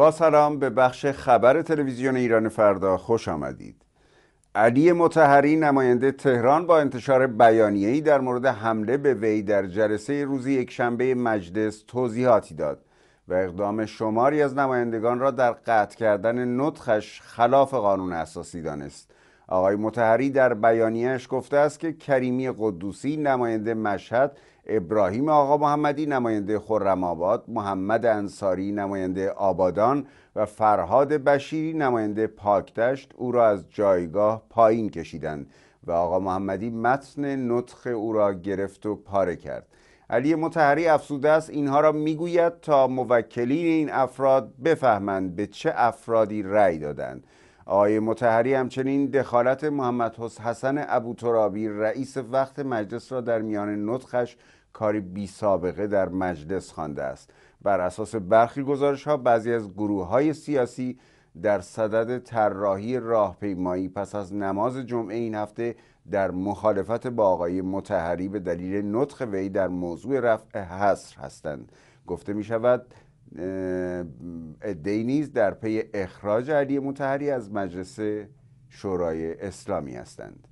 با سلام به بخش خبر تلویزیون ایران فردا خوش آمدید علی متحری نماینده تهران با انتشار بیانیه‌ای در مورد حمله به وی در جلسه روزی یکشنبه مجلس توضیحاتی داد و اقدام شماری از نمایندگان را در قطع کردن نطخش خلاف قانون اساسی دانست آقای متحری در بیانیهش گفته است که کریمی قدوسی نماینده مشهد ابراهیم آقا محمدی نماینده خرم آباد محمد انصاری نماینده آبادان و فرهاد بشیری نماینده پاکدشت او را از جایگاه پایین کشیدند و آقا محمدی متن نطخ او را گرفت و پاره کرد علی متحری افسوده است اینها را میگوید تا موکلین این افراد بفهمند به چه افرادی رأی دادند آقای متحری همچنین دخالت محمد حسن ابوترابی رئیس وقت مجلس را در میان نطخش کاری بی سابقه در مجلس خوانده است بر اساس برخی گزارش ها بعضی از گروه های سیاسی در صدد طراحی راهپیمایی پس از نماز جمعه این هفته در مخالفت با آقای متحری به دلیل نطخ وی در موضوع رفع حصر هستند گفته می شود ادهی نیز در پی اخراج علی متحری از مجلس شورای اسلامی هستند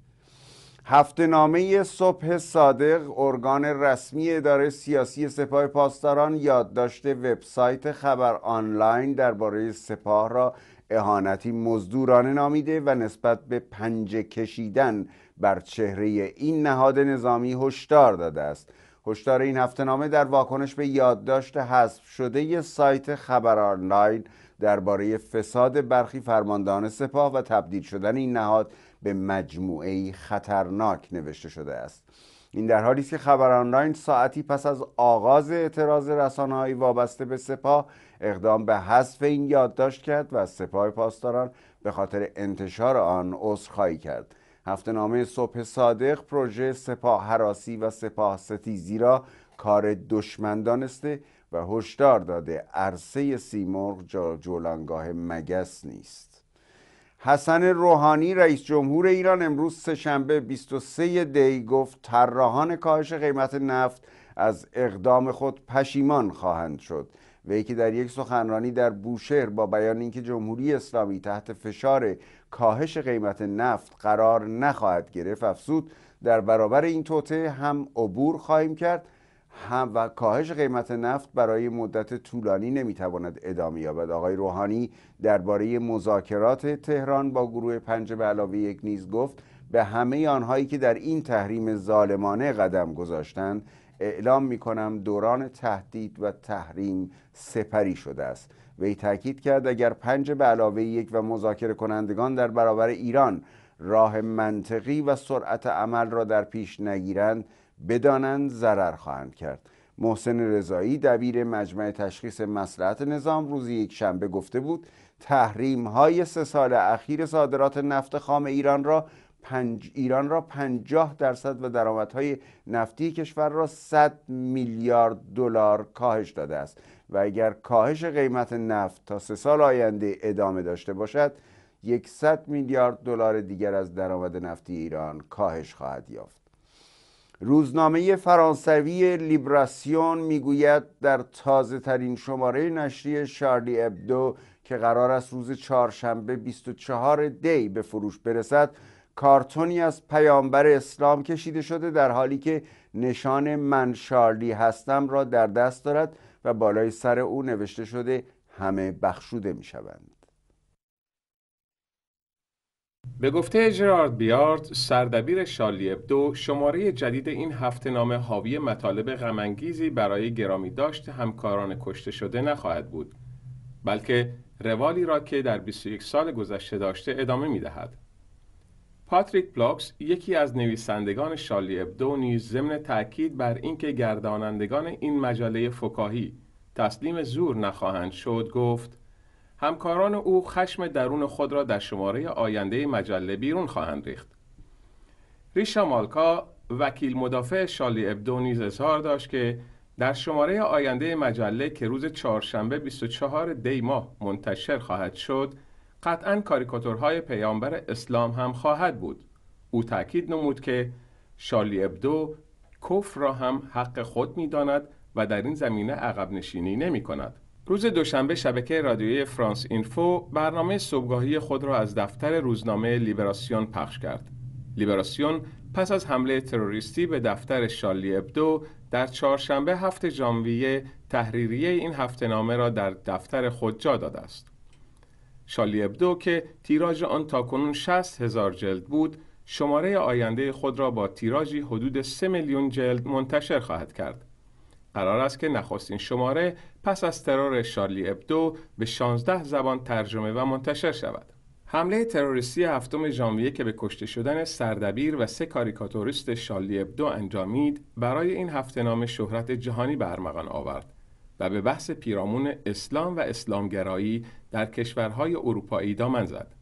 هفته نامه صبح صادق ارگان رسمی اداره سیاسی سپاه پاسداران یادداشت وبسایت خبر آنلاین درباره سپاه را اهانتی مزدورانه نامیده و نسبت به پنجه کشیدن بر چهره این نهاد نظامی هشدار داده است هشدار این هفته نامه در واکنش به یادداشت حذف شده ی سایت خبر آنلاین درباره فساد برخی فرماندهان سپاه و تبدیل شدن این نهاد به مجموعه خطرناک نوشته شده است این در حالی است که خبر آنلاین ساعتی پس از آغاز اعتراض رسانه‌های وابسته به سپاه اقدام به حذف این یادداشت کرد و سپاه پاسداران به خاطر انتشار آن عذرخواهی کرد هفته نامه صبح صادق پروژه سپاه حراسی و سپاه ستیزی را کار دشمن دانسته و هشدار داده عرصه سیمرغ جولانگاه مگس نیست حسن روحانی رئیس جمهور ایران امروز سهشنبه 23 دی گفت طراحان کاهش قیمت نفت از اقدام خود پشیمان خواهند شد وی که در یک سخنرانی در بوشهر با بیان اینکه جمهوری اسلامی تحت فشار کاهش قیمت نفت قرار نخواهد گرفت افزود در برابر این توطعه هم عبور خواهیم کرد هم و کاهش قیمت نفت برای مدت طولانی نمیتواند ادامه یابد آقای روحانی درباره مذاکرات تهران با گروه پنج به علاوه یک نیز گفت به همه آنهایی که در این تحریم ظالمانه قدم گذاشتند اعلام میکنم دوران تهدید و تحریم سپری شده است وی تاکید کرد اگر پنج به علاوه یک و مذاکره کنندگان در برابر ایران راه منطقی و سرعت عمل را در پیش نگیرند بدانند ضرر خواهند کرد محسن رضایی دبیر مجمع تشخیص مسلحت نظام روز یک شنبه گفته بود تحریم های سه سال اخیر صادرات نفت خام ایران را پنج ایران را 50 درصد و درآمدهای نفتی کشور را 100 میلیارد دلار کاهش داده است و اگر کاهش قیمت نفت تا سه سال آینده ادامه داشته باشد 100 میلیارد دلار دیگر از درآمد نفتی ایران کاهش خواهد یافت روزنامه فرانسوی لیبراسیون میگوید در تازه ترین شماره نشریه شارلی ابدو که قرار است روز چهارشنبه 24 دی به فروش برسد کارتونی از پیامبر اسلام کشیده شده در حالی که نشان من شارلی هستم را در دست دارد بالای سر او نوشته شده همه بخشوده می شوند. به گفته جرارد بیارد سردبیر شالیب دو شماره جدید این هفته نامه حاوی مطالب غمانگیزی برای گرامی داشت همکاران کشته شده نخواهد بود بلکه روالی را که در 21 سال گذشته داشته ادامه می دهد. پاتریک بلاکس یکی از نویسندگان شالی ابدو نیز ضمن تاکید بر اینکه گردانندگان این مجله فکاهی تسلیم زور نخواهند شد گفت همکاران او خشم درون خود را در شماره آینده مجله بیرون خواهند ریخت ریشا مالکا وکیل مدافع شالی ابدو نیز اظهار داشت که در شماره آینده مجله که روز چهارشنبه 24 دی ماه منتشر خواهد شد قطعا کاریکاتورهای پیامبر اسلام هم خواهد بود او تاکید نمود که شالی ابدو کفر را هم حق خود می داند و در این زمینه عقب نشینی نمی کند. روز دوشنبه شبکه رادیوی فرانس اینفو برنامه صبحگاهی خود را از دفتر روزنامه لیبراسیون پخش کرد. لیبراسیون پس از حمله تروریستی به دفتر شالی ابدو در چهارشنبه هفته ژانویه تحریریه این هفته نامه را در دفتر خود جا داده است. شالی ابدو که تیراژ آن کنون 60 هزار جلد بود شماره آینده خود را با تیراژی حدود 3 میلیون جلد منتشر خواهد کرد قرار است که نخستین شماره پس از ترور شارلی ابدو به 16 زبان ترجمه و منتشر شود حمله تروریستی هفتم ژانویه که به کشته شدن سردبیر و سه کاریکاتوریست شارلی ابدو انجامید برای این هفته نام شهرت جهانی برمغان آورد و به بحث پیرامون اسلام و اسلامگرایی در کشورهای اروپایی دامن زد.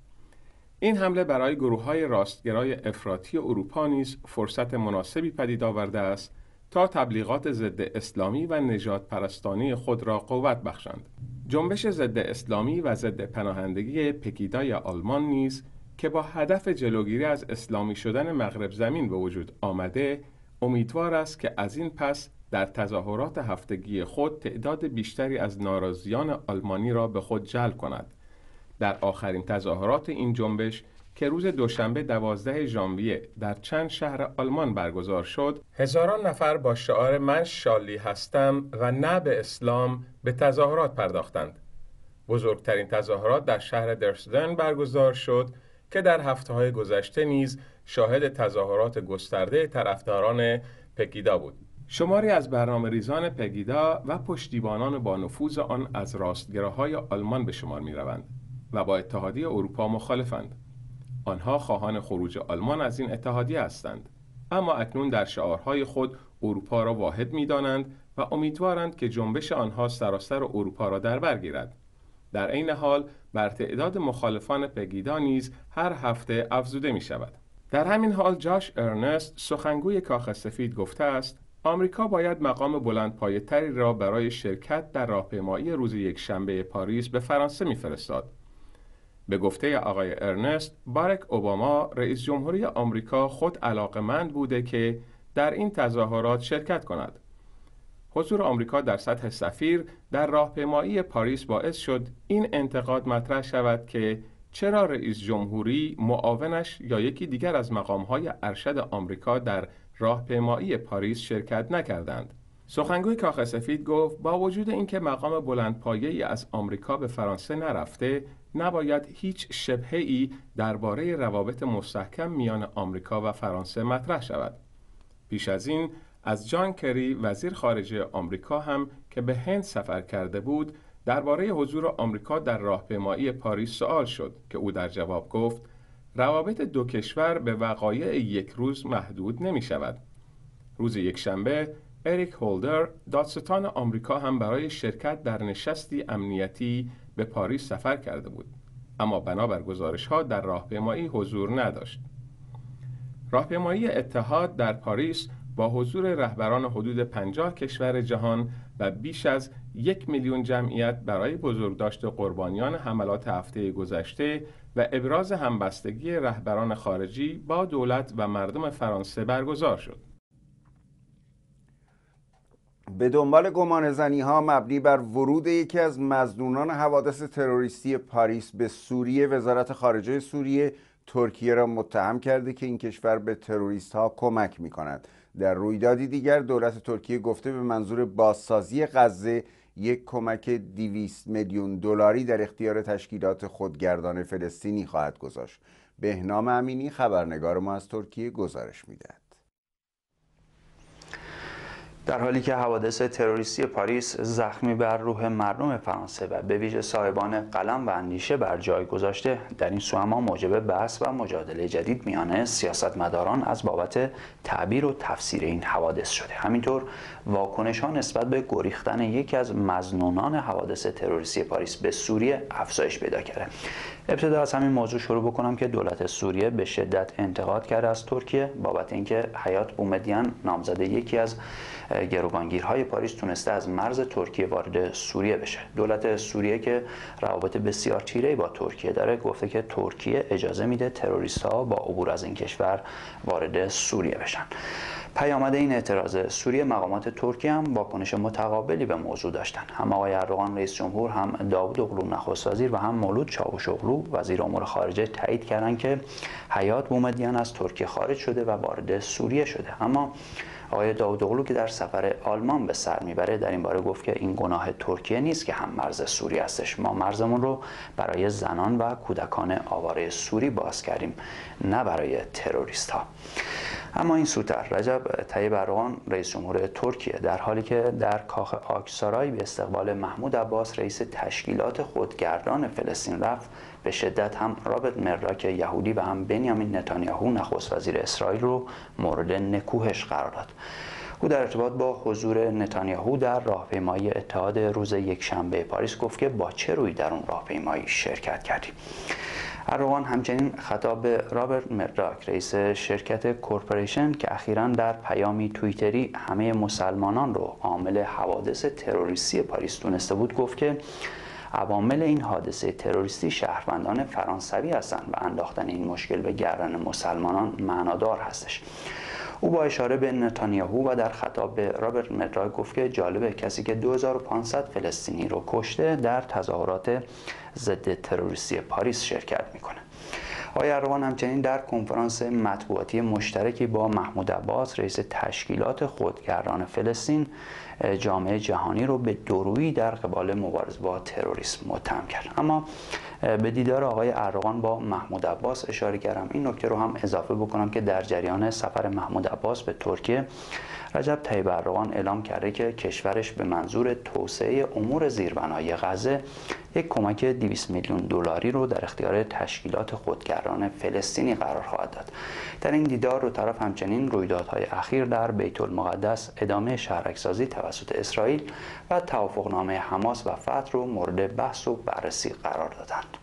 این حمله برای گروه های راستگرای افراطی اروپا نیز فرصت مناسبی پدید آورده است تا تبلیغات ضد اسلامی و نجات پرستانی خود را قوت بخشند. جنبش ضد اسلامی و ضد پناهندگی پکیدای آلمان نیز که با هدف جلوگیری از اسلامی شدن مغرب زمین به وجود آمده امیدوار است که از این پس در تظاهرات هفتگی خود تعداد بیشتری از ناراضیان آلمانی را به خود جلب کند در آخرین تظاهرات این جنبش که روز دوشنبه دوازده ژانویه در چند شهر آلمان برگزار شد، هزاران نفر با شعار من شالی هستم و نه به اسلام به تظاهرات پرداختند. بزرگترین تظاهرات در شهر درسدن برگزار شد که در هفته های گذشته نیز شاهد تظاهرات گسترده طرفداران پکیدا بود. شماری از برنامه ریزان پگیدا و پشتیبانان با نفوذ آن از راستگراهای آلمان به شمار می روند و با اتحادیه اروپا مخالفند. آنها خواهان خروج آلمان از این اتحادیه هستند اما اکنون در شعارهای خود اروپا را واحد می دانند و امیدوارند که جنبش آنها سراسر اروپا را در برگیرد در عین حال بر تعداد مخالفان پگیدا نیز هر هفته افزوده می شود. در همین حال جاش ارنست سخنگوی کاخ سفید گفته است آمریکا باید مقام بلندپایهتری را برای شرکت در راهپیمایی روز شنبه پاریس به فرانسه میفرستاد به گفته آقای ارنست بارک اوباما رئیس جمهوری آمریکا خود علاقمند بوده که در این تظاهرات شرکت کند حضور آمریکا در سطح سفیر در راهپیمایی پاریس باعث شد این انتقاد مطرح شود که چرا رئیس جمهوری معاونش یا یکی دیگر از مقامهای ارشد آمریکا در راهپیمایی پاریس شرکت نکردند. سخنگوی کاخ سفید گفت با وجود اینکه مقام بلندپایه از آمریکا به فرانسه نرفته نباید هیچ شبهه ای درباره روابط مستحکم میان آمریکا و فرانسه مطرح شود. پیش از این از جان کری وزیر خارجه آمریکا هم که به هند سفر کرده بود درباره حضور آمریکا در راهپیمایی پاریس سوال شد که او در جواب گفت روابط دو کشور به وقایع یک روز محدود نمی شود. روز شنبه، اریک هولدر دادستان آمریکا هم برای شرکت در نشستی امنیتی به پاریس سفر کرده بود اما بنابر گزارش ها در راهپیمایی حضور نداشت راهپیمایی اتحاد در پاریس با حضور رهبران حدود 50 کشور جهان و بیش از یک میلیون جمعیت برای بزرگداشت قربانیان حملات هفته گذشته و ابراز همبستگی رهبران خارجی با دولت و مردم فرانسه برگزار شد. به دنبال گمانزنی ها مبنی بر ورود یکی از مزنونان حوادث تروریستی پاریس به سوریه وزارت خارجه سوریه ترکیه را متهم کرده که این کشور به تروریست ها کمک می کند. در رویدادی دیگر دولت ترکیه گفته به منظور بازسازی غزه یک کمک 200 میلیون دلاری در اختیار تشکیلات خودگردان فلسطینی خواهد گذاشت بهنام امینی خبرنگار ما از ترکیه گزارش میدهد در حالی که حوادث تروریستی پاریس زخمی بر روح مردم فرانسه و به ویژه صاحبان قلم و اندیشه بر جای گذاشته در این سو اما موجب بحث و مجادله جدید میان سیاستمداران از بابت تعبیر و تفسیر این حوادث شده همینطور واکنش ها نسبت به گریختن یکی از مزنونان حوادث تروریستی پاریس به سوریه افزایش پیدا کرده ابتدا از همین موضوع شروع بکنم که دولت سوریه به شدت انتقاد کرده از ترکیه بابت اینکه حیات بومدیان نامزده یکی از گروگانگیرهای پاریس تونسته از مرز ترکیه وارد سوریه بشه دولت سوریه که روابط بسیار تیره با ترکیه داره گفته که ترکیه اجازه میده تروریست ها با عبور از این کشور وارد سوریه بشن پیامد این اعتراض سوریه مقامات ترکیه هم واکنش متقابلی به موضوع داشتند هم آقای اردوغان رئیس جمهور هم داوود اغلو نخست وزیر و هم مولود اغلو وزیر امور خارجه تایید کردند که حیات بومدیان از ترکیه خارج شده و وارد سوریه شده اما آقای اغلو که در سفر آلمان به سر میبره در این باره گفت که این گناه ترکیه نیست که هم مرز سوری هستش ما مرزمون رو برای زنان و کودکان آواره سوری باز کردیم نه برای تروریست ها اما این سوتر رجب طیب ارغان رئیس جمهور ترکیه در حالی که در کاخ آکسارای به استقبال محمود عباس رئیس تشکیلات خودگردان فلسطین رفت به شدت هم رابط مرداک یهودی و هم بنیامین نتانیاهو نخست وزیر اسرائیل رو مورد نکوهش قرار داد او در ارتباط با حضور نتانیاهو در راهپیمایی اتحاد روز یکشنبه پاریس گفت که با چه روی در اون راهپیمایی شرکت کردیم روان همچنین خطاب به رابرت مرداک رئیس شرکت کورپوریشن که اخیرا در پیامی توییتری همه مسلمانان رو عامل حوادث تروریستی پاریس دونسته بود گفت که عوامل این حادثه تروریستی شهروندان فرانسوی هستند و انداختن این مشکل به گردن مسلمانان معنادار هستش او با اشاره به نتانیاهو و در خطاب به رابرت مدرای گفت که جالبه کسی که 2500 فلسطینی رو کشته در تظاهرات ضد تروریستی پاریس شرکت میکنه آقای اروان همچنین در کنفرانس مطبوعاتی مشترکی با محمود عباس رئیس تشکیلات خودگردان فلسطین جامعه جهانی رو به درویی در قبال مبارز با تروریسم متهم کرد اما به دیدار آقای ارغان با محمود عباس اشاره کردم این نکته رو هم اضافه بکنم که در جریان سفر محمود عباس به ترکیه رجب طیب اردوغان اعلام کرده که کشورش به منظور توسعه امور زیربنای غزه یک کمک 200 میلیون دلاری رو در اختیار تشکیلات خودگردان فلسطینی قرار خواهد داد در این دیدار رو طرف همچنین رویدادهای اخیر در بیت المقدس ادامه شهرکسازی توسط اسرائیل و توافقنامه حماس و فتح رو مورد بحث و بررسی قرار دادند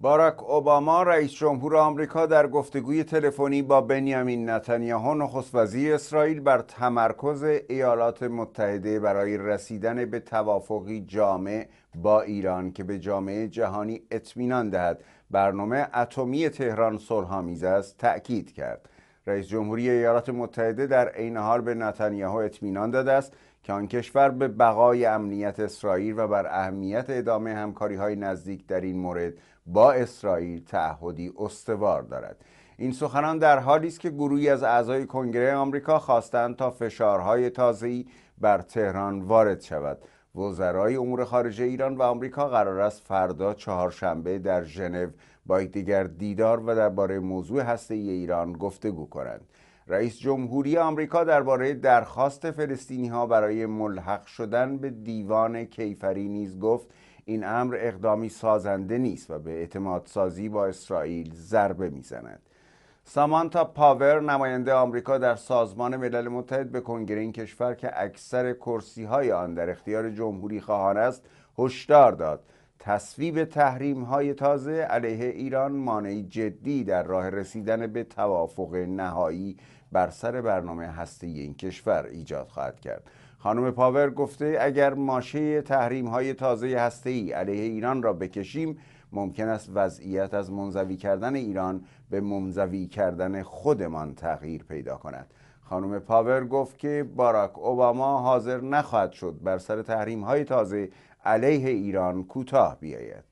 باراک اوباما رئیس جمهور آمریکا در گفتگوی تلفنی با بنیامین نتانیاهو نخست وزیر اسرائیل بر تمرکز ایالات متحده برای رسیدن به توافقی جامع با ایران که به جامعه جهانی اطمینان دهد برنامه اتمی تهران صلح‌آمیز است تأکید کرد رئیس جمهوری ایالات متحده در عین حال به نتانیاهو اطمینان داده است که آن کشور به بقای امنیت اسرائیل و بر اهمیت ادامه همکاری های نزدیک در این مورد با اسرائیل تعهدی استوار دارد این سخنان در حالی است که گروهی از اعضای کنگره آمریکا خواستند تا فشارهای تازه‌ای بر تهران وارد شود وزرای امور خارجه ایران و آمریکا قرار است فردا چهارشنبه در ژنو با یکدیگر دیدار و درباره موضوع هسته ایران گفتگو کنند رئیس جمهوری آمریکا درباره درخواست فلسطینی ها برای ملحق شدن به دیوان کیفری نیز گفت این امر اقدامی سازنده نیست و به اعتمادسازی با اسرائیل ضربه میزند سامانتا پاور نماینده آمریکا در سازمان ملل متحد به کنگره این کشور که اکثر کرسی های آن در اختیار جمهوری خواهان است هشدار داد تصویب تحریم های تازه علیه ایران مانعی جدی در راه رسیدن به توافق نهایی بر سر برنامه هسته این کشور ایجاد خواهد کرد خانم پاور گفته اگر ماشه تحریم های تازه هسته ای علیه ایران را بکشیم ممکن است وضعیت از منزوی کردن ایران به منزوی کردن خودمان تغییر پیدا کند خانم پاور گفت که باراک اوباما حاضر نخواهد شد بر سر تحریم های تازه علیه ایران کوتاه بیاید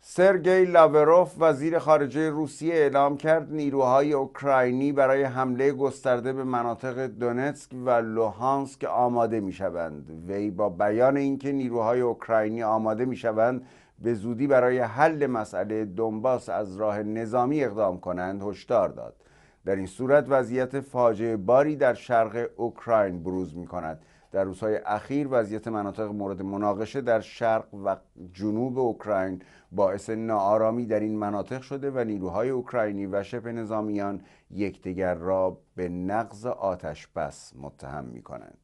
سرگی لاوروف وزیر خارجه روسیه اعلام کرد نیروهای اوکراینی برای حمله گسترده به مناطق دونتسک و لوهانسک آماده می شوند وی با بیان اینکه نیروهای اوکراینی آماده می شوند به زودی برای حل مسئله دنباس از راه نظامی اقدام کنند هشدار داد در این صورت وضعیت فاجعه باری در شرق اوکراین بروز می کند در روزهای اخیر وضعیت مناطق مورد مناقشه در شرق و جنوب اوکراین باعث ناآرامی در این مناطق شده و نیروهای اوکراینی و شبه نظامیان یکدیگر را به نقض آتش بس متهم می کنند.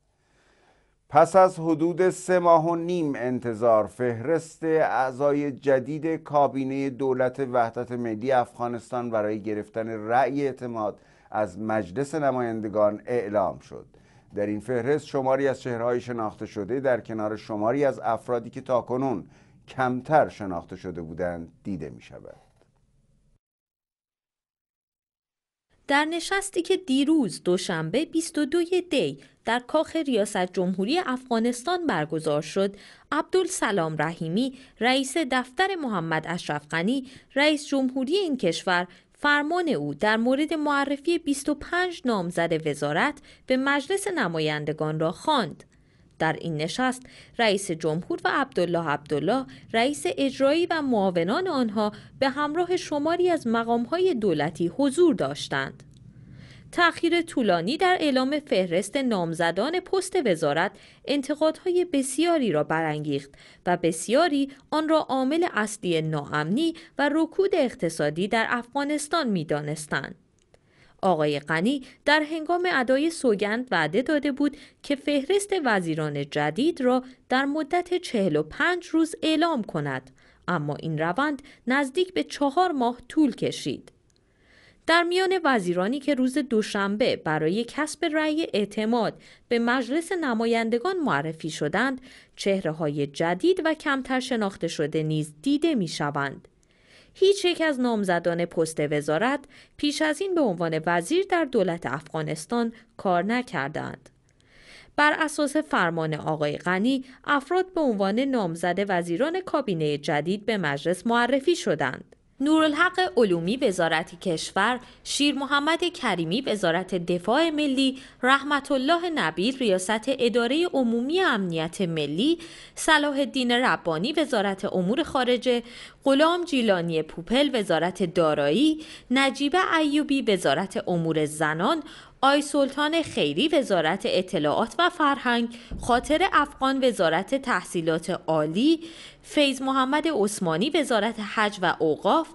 پس از حدود سه ماه و نیم انتظار فهرست اعضای جدید کابینه دولت وحدت ملی افغانستان برای گرفتن رأی اعتماد از مجلس نمایندگان اعلام شد در این فهرست شماری از چهرههای شناخته شده در کنار شماری از افرادی که تاکنون کمتر شناخته شده بودند دیده می شود. در نشستی که دیروز دوشنبه 22 دی در کاخ ریاست جمهوری افغانستان برگزار شد، عبدالسلام رحیمی، رئیس دفتر محمد اشرف غنی، رئیس جمهوری این کشور فرمان او در مورد معرفی 25 نامزد وزارت به مجلس نمایندگان را خواند. در این نشست رئیس جمهور و عبدالله عبدالله رئیس اجرایی و معاونان آنها به همراه شماری از مقامهای دولتی حضور داشتند. تأخیر طولانی در اعلام فهرست نامزدان پست وزارت انتقادهای بسیاری را برانگیخت و بسیاری آن را عامل اصلی ناامنی و رکود اقتصادی در افغانستان میدانستند. آقای غنی در هنگام ادای سوگند وعده داده بود که فهرست وزیران جدید را در مدت 45 روز اعلام کند اما این روند نزدیک به چهار ماه طول کشید در میان وزیرانی که روز دوشنبه برای کسب رأی اعتماد به مجلس نمایندگان معرفی شدند، چهره های جدید و کمتر شناخته شده نیز دیده می شوند. هیچ یک از نامزدان پست وزارت پیش از این به عنوان وزیر در دولت افغانستان کار نکردند. بر اساس فرمان آقای غنی افراد به عنوان نامزد وزیران کابینه جدید به مجلس معرفی شدند. نورالحق علومی وزارت کشور، شیر محمد کریمی وزارت دفاع ملی، رحمت الله نبیر ریاست اداره عمومی امنیت ملی، صلاح الدین ربانی وزارت امور خارجه، غلام جیلانی پوپل وزارت دارایی، نجیب ایوبی وزارت امور زنان، آی سلطان خیری وزارت اطلاعات و فرهنگ خاطر افغان وزارت تحصیلات عالی فیض محمد عثمانی وزارت حج و اوقاف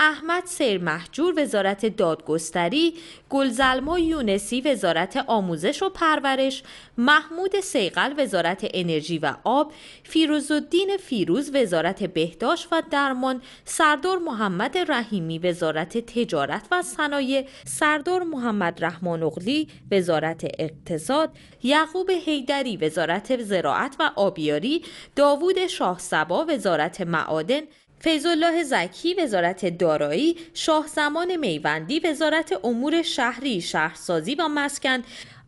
احمد سیر محجور وزارت دادگستری گلزلما یونسی وزارت آموزش و پرورش محمود سیقل وزارت انرژی و آب فیروزالدین فیروز وزارت بهداشت و درمان سردار محمد رحیمی وزارت تجارت و صنایع سردار محمد رحمان اغلی وزارت اقتصاد یعقوب حیدری وزارت زراعت و آبیاری داوود شاه وزارت معادن الله زکی وزارت دارایی شاه زمان میوندی وزارت امور شهری شهرسازی و مسکن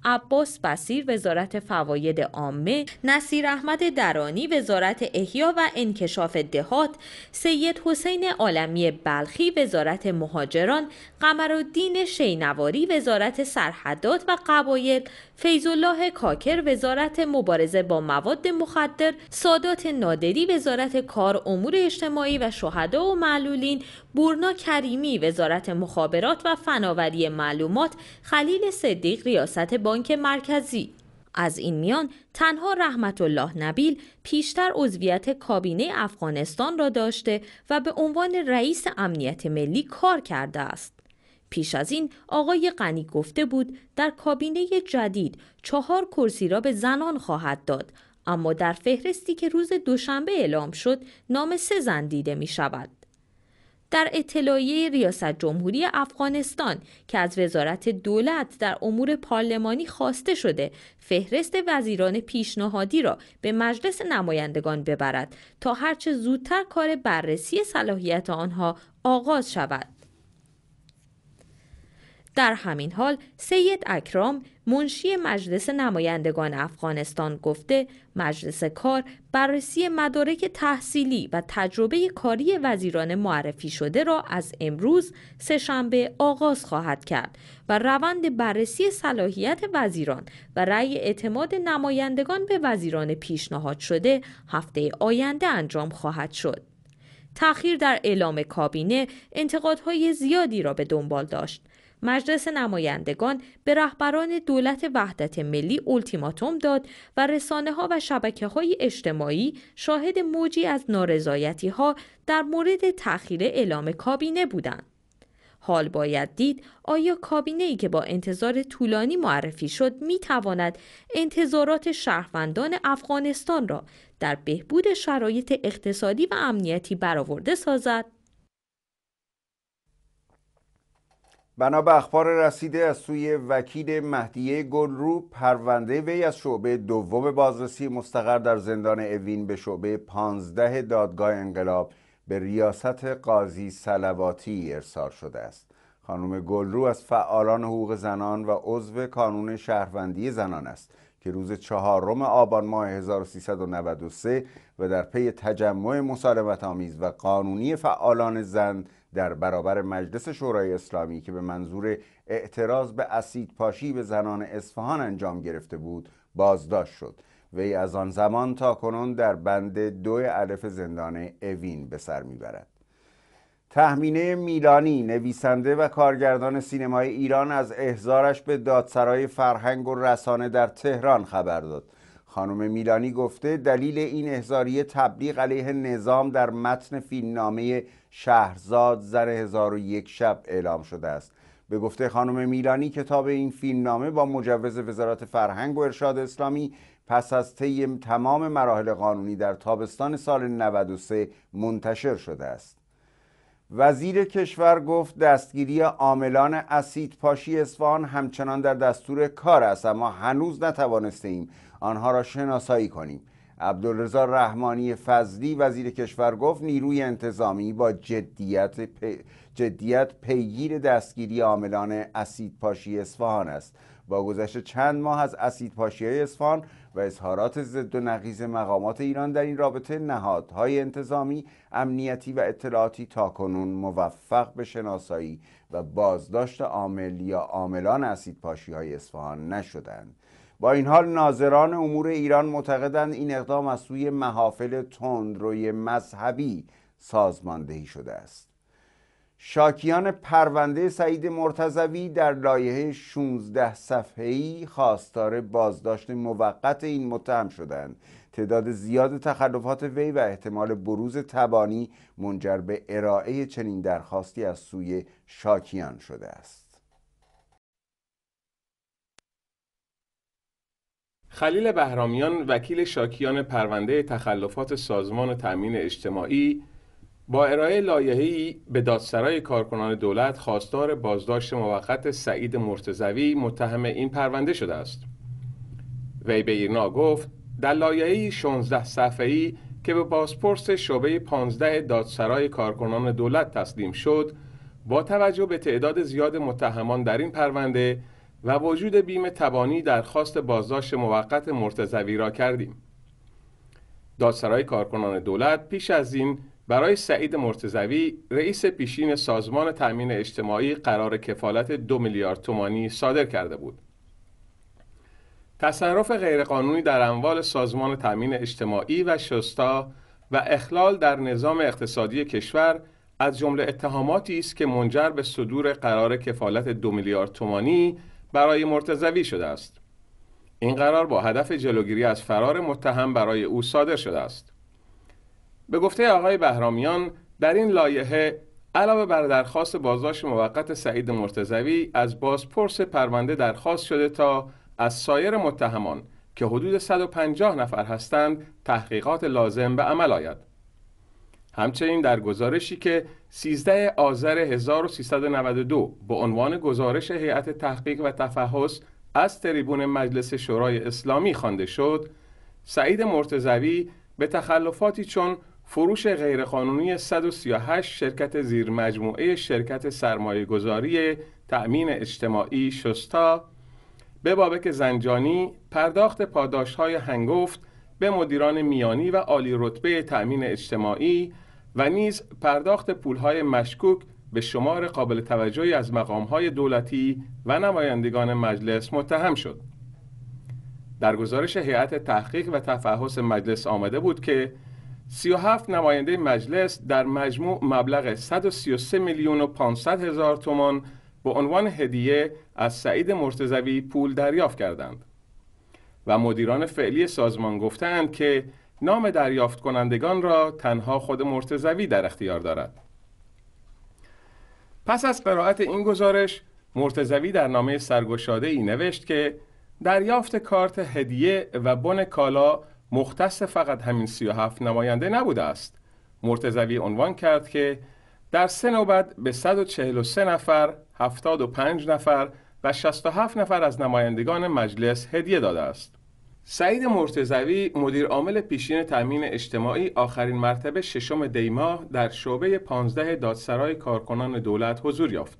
عباس بسیر وزارت فواید عامه نصیر احمد درانی وزارت احیا و انکشاف دهات سید حسین عالمی بلخی وزارت مهاجران قمرالدین شینواری وزارت سرحدات و قبایل الله کاکر وزارت مبارزه با مواد مخدر سادات نادری وزارت کار امور اجتماعی و شهدا و معلولین بورنا کریمی وزارت مخابرات و فناوری معلومات خلیل صدیق ریاست بانک مرکزی از این میان تنها رحمت الله نبیل پیشتر عضویت کابینه افغانستان را داشته و به عنوان رئیس امنیت ملی کار کرده است. پیش از این آقای غنی گفته بود در کابینه جدید چهار کرسی را به زنان خواهد داد اما در فهرستی که روز دوشنبه اعلام شد نام سه زن دیده می شود. در اطلاعیه ریاست جمهوری افغانستان که از وزارت دولت در امور پارلمانی خواسته شده فهرست وزیران پیشنهادی را به مجلس نمایندگان ببرد تا هرچه زودتر کار بررسی صلاحیت آنها آغاز شود در همین حال سید اکرام منشی مجلس نمایندگان افغانستان گفته مجلس کار بررسی مدارک تحصیلی و تجربه کاری وزیران معرفی شده را از امروز سهشنبه آغاز خواهد کرد و روند بررسی صلاحیت وزیران و رأی اعتماد نمایندگان به وزیران پیشنهاد شده هفته آینده انجام خواهد شد. تأخیر در اعلام کابینه انتقادهای زیادی را به دنبال داشت مجلس نمایندگان به رهبران دولت وحدت ملی اولتیماتوم داد و رسانه ها و شبکه های اجتماعی شاهد موجی از نارضایتی ها در مورد تأخیر اعلام کابینه بودند. حال باید دید آیا کابینه ای که با انتظار طولانی معرفی شد می انتظارات شهروندان افغانستان را در بهبود شرایط اقتصادی و امنیتی برآورده سازد؟ بنا به اخبار رسیده از سوی وکیل مهدیه گلرو پرونده وی از شعبه دوم بازرسی مستقر در زندان اوین به شعبه 15 دادگاه انقلاب به ریاست قاضی سلواتی ارسال شده است خانم گلرو از فعالان حقوق زنان و عضو کانون شهروندی زنان است که روز چهارم آبان ماه 1393 و در پی تجمع مسالمت آمیز و قانونی فعالان زن در برابر مجلس شورای اسلامی که به منظور اعتراض به اسید پاشی به زنان اصفهان انجام گرفته بود بازداشت شد وی از آن زمان تا کنون در بند دو علف زندان اوین به سر میبرد تحمینه میلانی نویسنده و کارگردان سینمای ایران از احزارش به دادسرای فرهنگ و رسانه در تهران خبر داد خانم میلانی گفته دلیل این احضاریه تبلیغ علیه نظام در متن فیلمنامه شهرزاد زر 1001 شب اعلام شده است به گفته خانم میلانی کتاب این فیلمنامه با مجوز وزارت فرهنگ و ارشاد اسلامی پس از طی تمام مراحل قانونی در تابستان سال 93 منتشر شده است وزیر کشور گفت دستگیری عاملان اسید پاشی اصفهان همچنان در دستور کار است اما هنوز نتوانسته ایم آنها را شناسایی کنیم عبدالرزا رحمانی فضلی وزیر کشور گفت نیروی انتظامی با جدیت, جدیت پیگیر دستگیری عاملان اسید پاشی اصفهان است با گذشت چند ماه از اسید پاشی های اصفهان و اظهارات ضد و نقیز مقامات ایران در این رابطه نهادهای انتظامی امنیتی و اطلاعاتی تاکنون موفق به شناسایی و بازداشت عامل یا عاملان پاشی های اصفهان نشدند با این حال ناظران امور ایران معتقدند این اقدام از سوی محافل تندروی مذهبی سازماندهی شده است شاکیان پرونده سعید مرتزوی در لایحه 16 صفحه‌ای خواستار بازداشت موقت این متهم شدند تعداد زیاد تخلفات وی و احتمال بروز تبانی منجر به ارائه چنین درخواستی از سوی شاکیان شده است خلیل بهرامیان وکیل شاکیان پرونده تخلفات سازمان تأمین اجتماعی با ارائه لایحه‌ای به دادسرای کارکنان دولت خواستار بازداشت موقت سعید مرتضوی متهم این پرونده شده است وی به ایرنا گفت در لایحه‌ای 16 صفحه‌ای که به پاسپورت شعبه 15 دادسرای کارکنان دولت تسلیم شد با توجه به تعداد زیاد متهمان در این پرونده و وجود بیم تبانی درخواست بازداشت موقت مرتضوی را کردیم دادسرای کارکنان دولت پیش از این برای سعید مرتزوی رئیس پیشین سازمان تأمین اجتماعی قرار کفالت دو میلیارد تومانی صادر کرده بود. تصرف غیرقانونی در اموال سازمان تأمین اجتماعی و شستا و اخلال در نظام اقتصادی کشور از جمله اتهاماتی است که منجر به صدور قرار کفالت دو میلیارد تومانی برای مرتزوی شده است. این قرار با هدف جلوگیری از فرار متهم برای او صادر شده است. به گفته آقای بهرامیان در این لایحه علاوه بر درخواست بازداشت موقت سعید مرتزوی از بازپرس پرونده درخواست شده تا از سایر متهمان که حدود 150 نفر هستند تحقیقات لازم به عمل آید همچنین در گزارشی که 13 آذر 1392 به عنوان گزارش هیئت تحقیق و تفحص از تریبون مجلس شورای اسلامی خوانده شد سعید مرتزوی به تخلفاتی چون فروش غیرقانونی 138 شرکت مجموعه شرکت گذاری تأمین اجتماعی شستا به بابک زنجانی پرداخت پاداش های هنگفت به مدیران میانی و عالی رتبه تأمین اجتماعی و نیز پرداخت های مشکوک به شمار قابل توجهی از های دولتی و نمایندگان مجلس متهم شد. در گزارش هیئت تحقیق و تفحص مجلس آمده بود که 37 نماینده مجلس در مجموع مبلغ 133 میلیون و 500 هزار تومان به عنوان هدیه از سعید مرتزوی پول دریافت کردند و مدیران فعلی سازمان گفتند که نام دریافت کنندگان را تنها خود مرتزوی در اختیار دارد پس از قرائت این گزارش مرتزوی در نامه سرگشاده ای نوشت که دریافت کارت هدیه و بن کالا مختص فقط همین 37 نماینده نبوده است مرتضوی عنوان کرد که در سه نوبت به 143 نفر 75 نفر و 67 نفر از نمایندگان مجلس هدیه داده است سعید مرتزوی مدیر عامل پیشین تأمین اجتماعی آخرین مرتبه ششم دیماه در شعبه 15 دادسرای کارکنان دولت حضور یافت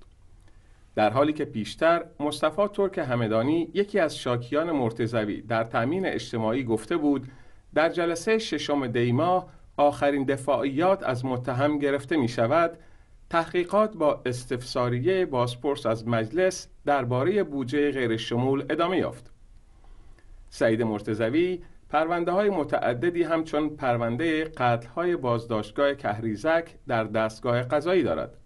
در حالی که پیشتر مصطفی ترک همدانی یکی از شاکیان مرتزوی در تأمین اجتماعی گفته بود در جلسه ششم دیما آخرین دفاعیات از متهم گرفته می شود تحقیقات با استفساریه بازپرس از مجلس درباره بودجه غیرشمول ادامه یافت سعید مرتزوی پرونده های متعددی همچون پرونده قتل های بازداشتگاه کهریزک در دستگاه قضایی دارد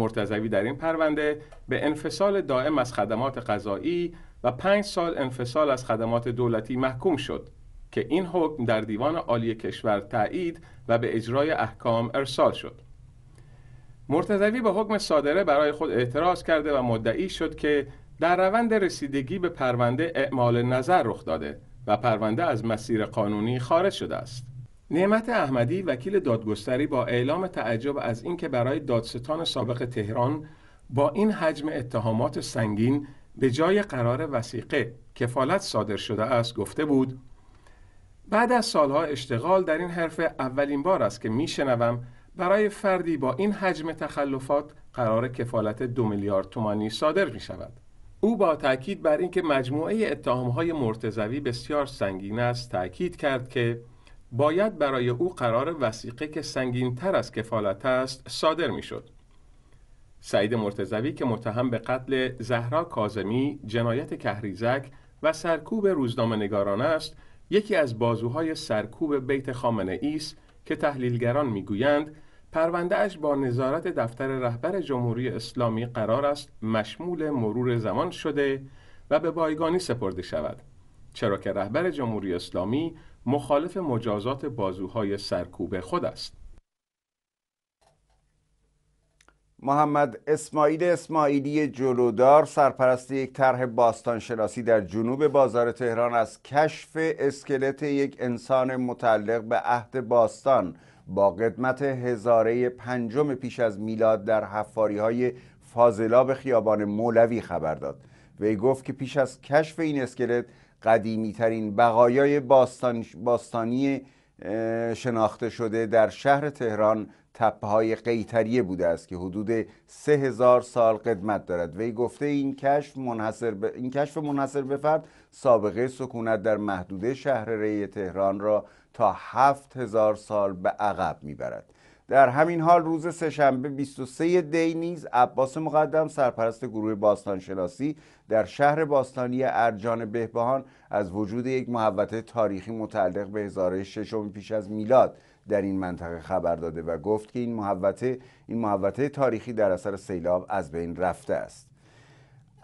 مرتزوی در این پرونده به انفصال دائم از خدمات قضایی و پنج سال انفصال از خدمات دولتی محکوم شد که این حکم در دیوان عالی کشور تایید و به اجرای احکام ارسال شد مرتزوی به حکم صادره برای خود اعتراض کرده و مدعی شد که در روند رسیدگی به پرونده اعمال نظر رخ داده و پرونده از مسیر قانونی خارج شده است نعمت احمدی وکیل دادگستری با اعلام تعجب از اینکه برای دادستان سابق تهران با این حجم اتهامات سنگین به جای قرار وسیقه کفالت صادر شده است گفته بود بعد از سالها اشتغال در این حرف اولین بار است که میشنوم برای فردی با این حجم تخلفات قرار کفالت دو میلیارد تومانی صادر می شود. او با تاکید بر اینکه مجموعه اتهامهای مرتزوی بسیار سنگین است تاکید کرد که باید برای او قرار وسیقه که تر از کفالت است صادر میشد سعید مرتزوی که متهم به قتل زهرا کازمی، جنایت کهریزک و سرکوب روزنامه نگاران است، یکی از بازوهای سرکوب بیت خامنه است که تحلیلگران میگویند اش با نظارت دفتر رهبر جمهوری اسلامی قرار است مشمول مرور زمان شده و به بایگانی سپرده شود چرا که رهبر جمهوری اسلامی مخالف مجازات بازوهای سرکوب خود است محمد اسماعیل اسماعیلی جلودار سرپرست یک طرح باستانشناسی در جنوب بازار تهران از کشف اسکلت یک انسان متعلق به عهد باستان با قدمت هزاره پنجم پیش از میلاد در حفاری های به خیابان مولوی خبر داد وی گفت که پیش از کشف این اسکلت قدیمی بقایای باستان، باستانی شناخته شده در شهر تهران تپه های قیتریه بوده است که حدود سه هزار سال قدمت دارد وی گفته این کشف منحصر این کشف منحصر به فرد سابقه سکونت در محدوده شهر ری تهران را تا هفت هزار سال به عقب میبرد در همین حال روز سهشنبه 23 دی نیز عباس مقدم سرپرست گروه باستانشناسی در شهر باستانی ارجان بهبهان از وجود یک محوطه تاریخی متعلق به هزاره ششم پیش از میلاد در این منطقه خبر داده و گفت که این محوطه این محوطه تاریخی در اثر سیلاب از بین رفته است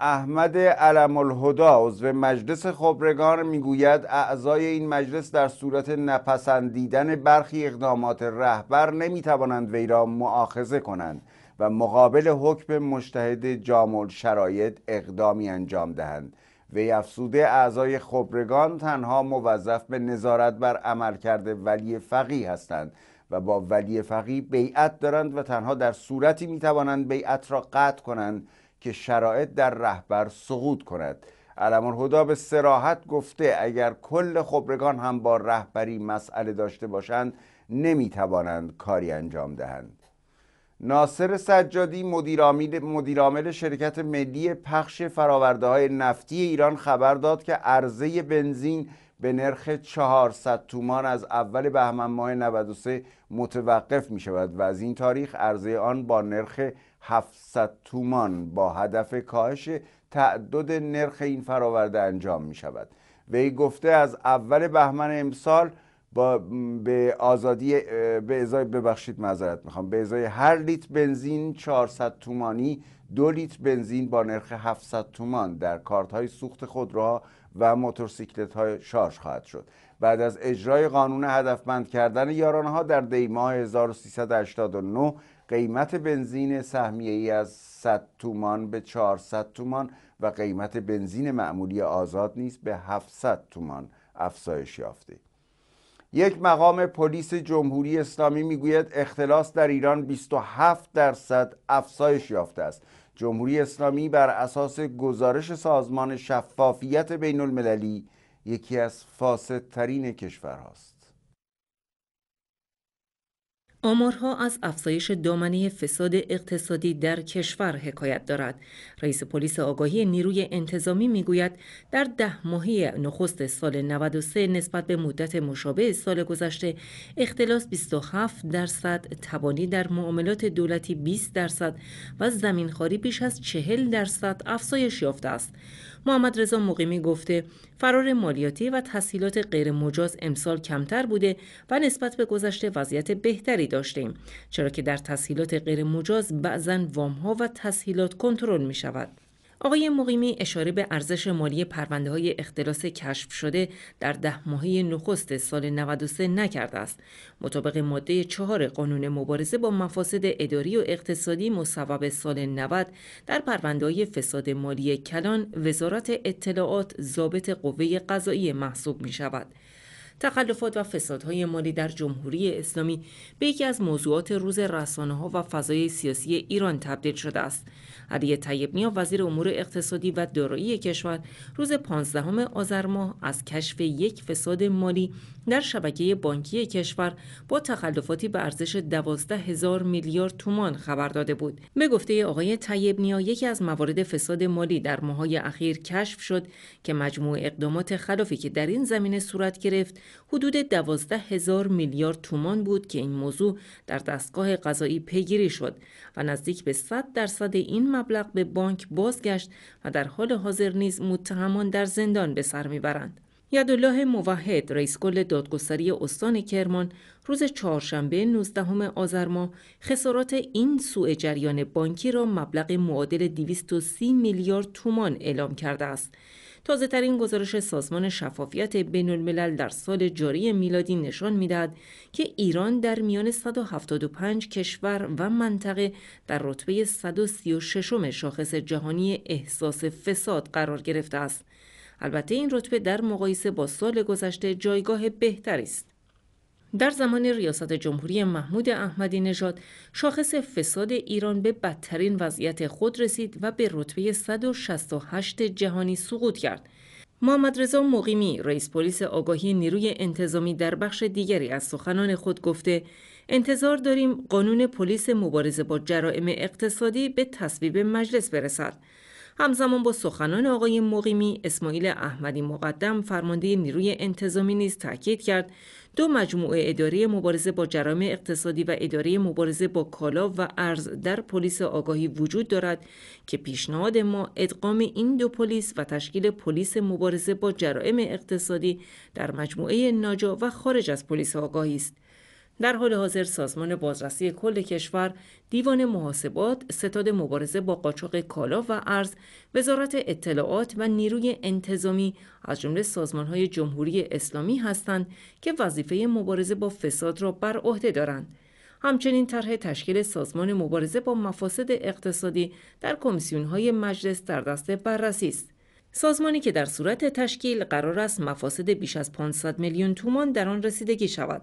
احمد علم الهدا عضو مجلس خبرگان میگوید اعضای این مجلس در صورت نپسندیدن برخی اقدامات رهبر نمیتوانند وی را معاخذه کنند و مقابل حکم مشتهد جامل شرایط اقدامی انجام دهند وی افسوده اعضای خبرگان تنها موظف به نظارت بر کرده ولی فقی هستند و با ولی فقی بیعت دارند و تنها در صورتی میتوانند بیعت را قطع کنند که شرایط در رهبر سقوط کند علم الهدا به سراحت گفته اگر کل خبرگان هم با رهبری مسئله داشته باشند نمیتوانند کاری انجام دهند ناصر سجادی مدیرعامل شرکت ملی پخش فراورده های نفتی ایران خبر داد که عرضه بنزین به نرخ 400 تومان از اول بهمن ماه 93 متوقف می شود و از این تاریخ عرضه آن با نرخ 700 تومان با هدف کاهش تعدد نرخ این فراورده انجام می شود وی گفته از اول بهمن امسال با به آزادی به ازای ببخشید معذرت میخوام به ازای هر لیتر بنزین 400 تومانی دو لیتر بنزین با نرخ 700 تومان در کارت های سوخت خودروها و موتورسیکلت های شارژ خواهد شد بعد از اجرای قانون هدفمند کردن یارانه ها در دیماه 1389 قیمت بنزین سهمیه ای از 100 تومان به 400 تومان و قیمت بنزین معمولی آزاد نیست به 700 تومان افزایش یافته یک مقام پلیس جمهوری اسلامی میگوید اختلاس در ایران 27 درصد افزایش یافته است جمهوری اسلامی بر اساس گزارش سازمان شفافیت بین المللی یکی از فاسدترین کشورهاست آمارها از افزایش دامنه فساد اقتصادی در کشور حکایت دارد. رئیس پلیس آگاهی نیروی انتظامی میگوید در ده ماهی نخست سال 93 نسبت به مدت مشابه سال گذشته اختلاس 27 درصد، تبانی در معاملات دولتی 20 درصد و زمینخواری بیش از 40 درصد افزایش یافته است. محمد رضا مقیمی گفته فرار مالیاتی و تحصیلات غیرمجاز امسال کمتر بوده و نسبت به گذشته وضعیت بهتری چرا که در تسهیلات غیرمجاز بعضا وام ها و تسهیلات کنترل می شود. آقای مقیمی اشاره به ارزش مالی پرونده های اختلاس کشف شده در ده ماهه نخست سال 93 نکرده است. مطابق ماده چهار قانون مبارزه با مفاسد اداری و اقتصادی مصوب سال 90 در پرونده های فساد مالی کلان وزارت اطلاعات ضابط قوه قضایی محسوب می شود. تخلفات و فسادهای مالی در جمهوری اسلامی به یکی از موضوعات روز رسانه ها و فضای سیاسی ایران تبدیل شده است. علی طیب نیا وزیر امور اقتصادی و دارایی کشور روز 15 آذر ماه از کشف یک فساد مالی در شبکه بانکی کشور با تخلفاتی به ارزش 12 هزار میلیارد تومان خبر داده بود. به گفته آقای طیب نیا یکی از موارد فساد مالی در ماهای اخیر کشف شد که مجموع اقدامات خلافی که در این زمینه صورت گرفت حدود 12 هزار میلیارد تومان بود که این موضوع در دستگاه قضایی پیگیری شد و نزدیک به 100 درصد این مبلغ به بانک بازگشت و در حال حاضر نیز متهمان در زندان به سر میبرند. یدالله موحد رئیس کل دادگستری استان کرمان روز چهارشنبه 19 آذر ماه خسارات این سوء جریان بانکی را مبلغ معادل 230 میلیارد تومان اعلام کرده است. تازه ترین گزارش سازمان شفافیت بین الملل در سال جاری میلادی نشان میدهد که ایران در میان 175 کشور و منطقه در رتبه 136 شاخص جهانی احساس فساد قرار گرفته است. البته این رتبه در مقایسه با سال گذشته جایگاه بهتری است در زمان ریاست جمهوری محمود احمدی نژاد شاخص فساد ایران به بدترین وضعیت خود رسید و به رتبه 168 جهانی سقوط کرد محمد رضا مقیمی رئیس پلیس آگاهی نیروی انتظامی در بخش دیگری از سخنان خود گفته انتظار داریم قانون پلیس مبارزه با جرائم اقتصادی به تصویب مجلس برسد همزمان با سخنان آقای مقیمی اسماعیل احمدی مقدم فرمانده نیروی انتظامی نیز تاکید کرد دو مجموعه اداره مبارزه با جرائم اقتصادی و اداره مبارزه با کالا و ارز در پلیس آگاهی وجود دارد که پیشنهاد ما ادغام این دو پلیس و تشکیل پلیس مبارزه با جرائم اقتصادی در مجموعه ناجا و خارج از پلیس آگاهی است در حال حاضر سازمان بازرسی کل کشور، دیوان محاسبات، ستاد مبارزه با قاچاق کالا و ارز، وزارت اطلاعات و نیروی انتظامی از جمله سازمانهای جمهوری اسلامی هستند که وظیفه مبارزه با فساد را بر عهده دارند. همچنین طرح تشکیل سازمان مبارزه با مفاسد اقتصادی در کمیسیونهای مجلس در دست بررسی است. سازمانی که در صورت تشکیل قرار است مفاسد بیش از 500 میلیون تومان در آن رسیدگی شود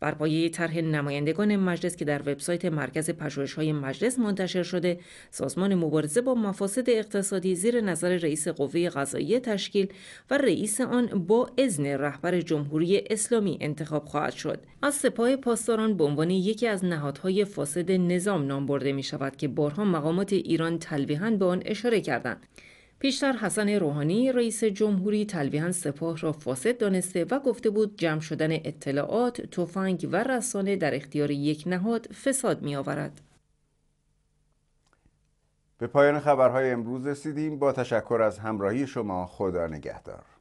بر پایه طرح نمایندگان مجلس که در وبسایت مرکز پژوهش‌های مجلس منتشر شده سازمان مبارزه با مفاسد اقتصادی زیر نظر رئیس قوه قضاییه تشکیل و رئیس آن با اذن رهبر جمهوری اسلامی انتخاب خواهد شد از سپاه پاسداران به عنوان یکی از نهادهای فاسد نظام نام برده می شود که بارها مقامات ایران تلویحا به آن اشاره کردند پیشتر حسن روحانی رئیس جمهوری تلویحا سپاه را فاسد دانسته و گفته بود جمع شدن اطلاعات، تفنگ و رسانه در اختیار یک نهاد فساد می به پایان خبرهای امروز رسیدیم با تشکر از همراهی شما خدا نگهدار